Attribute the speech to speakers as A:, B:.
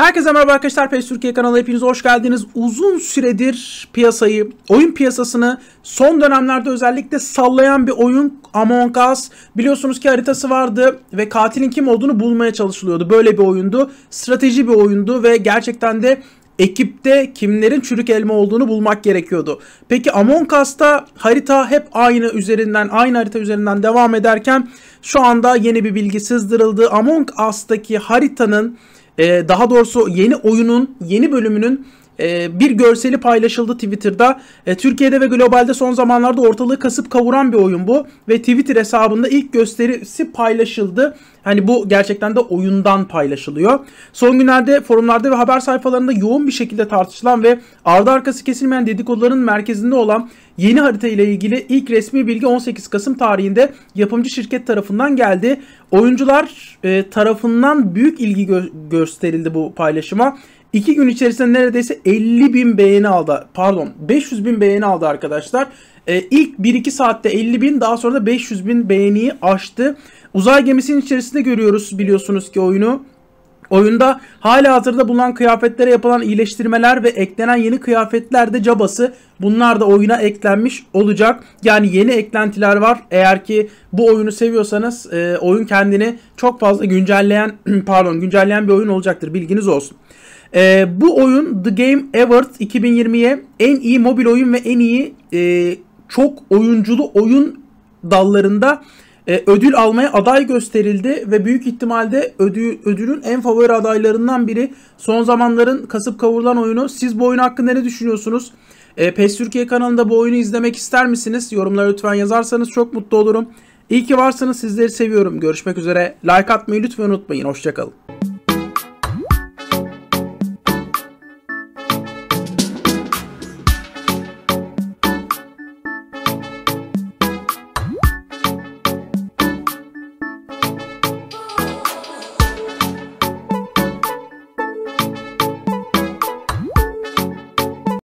A: Herkese merhaba arkadaşlar. PES Türkiye kanalı hepiniz hoş geldiniz. Uzun süredir piyasayı, oyun piyasasını son dönemlerde özellikle sallayan bir oyun Among Us. Biliyorsunuz ki haritası vardı ve katilin kim olduğunu bulmaya çalışılıyordu. Böyle bir oyundu. Strateji bir oyundu ve gerçekten de ekipte kimlerin çürük elma olduğunu bulmak gerekiyordu. Peki Among Us'ta harita hep aynı üzerinden, aynı harita üzerinden devam ederken şu anda yeni bir bilgi sızdırıldı. Among Us'taki haritanın ee, daha doğrusu yeni oyunun yeni bölümünün ee, bir görseli paylaşıldı Twitter'da. Ee, Türkiye'de ve globalde son zamanlarda ortalığı kasıp kavuran bir oyun bu ve Twitter hesabında ilk gösterisi paylaşıldı. Hani bu gerçekten de oyundan paylaşılıyor. Son günlerde forumlarda ve haber sayfalarında yoğun bir şekilde tartışılan ve ardı arkası kesilmeyen dedikoduların merkezinde olan yeni harita ile ilgili ilk resmi bilgi 18 Kasım tarihinde yapımcı şirket tarafından geldi. Oyuncular e, tarafından büyük ilgi gö- gösterildi bu paylaşıma 2 gün içerisinde neredeyse 50 bin beğeni aldı. Pardon 500 bin beğeni aldı arkadaşlar. Ee, ilk 1-2 saatte 50 bin daha sonra da 500 bin beğeniyi aştı. Uzay gemisinin içerisinde görüyoruz biliyorsunuz ki oyunu. Oyunda hala hazırda bulunan kıyafetlere yapılan iyileştirmeler ve eklenen yeni kıyafetler de cabası. Bunlar da oyuna eklenmiş olacak. Yani yeni eklentiler var. Eğer ki bu oyunu seviyorsanız e, oyun kendini çok fazla güncelleyen pardon güncelleyen bir oyun olacaktır bilginiz olsun. E, bu oyun The Game Awards 2020'ye en iyi mobil oyun ve en iyi e, çok oyunculu oyun dallarında e, ödül almaya aday gösterildi ve büyük ihtimalde ödül, ödülün en favori adaylarından biri. Son zamanların kasıp kavurulan oyunu. Siz bu oyun hakkında ne düşünüyorsunuz? E, PES Türkiye kanalında bu oyunu izlemek ister misiniz? Yorumlara lütfen yazarsanız çok mutlu olurum. İyi ki varsınız. Sizleri seviyorum. Görüşmek üzere. Like atmayı lütfen unutmayın. Hoşçakalın.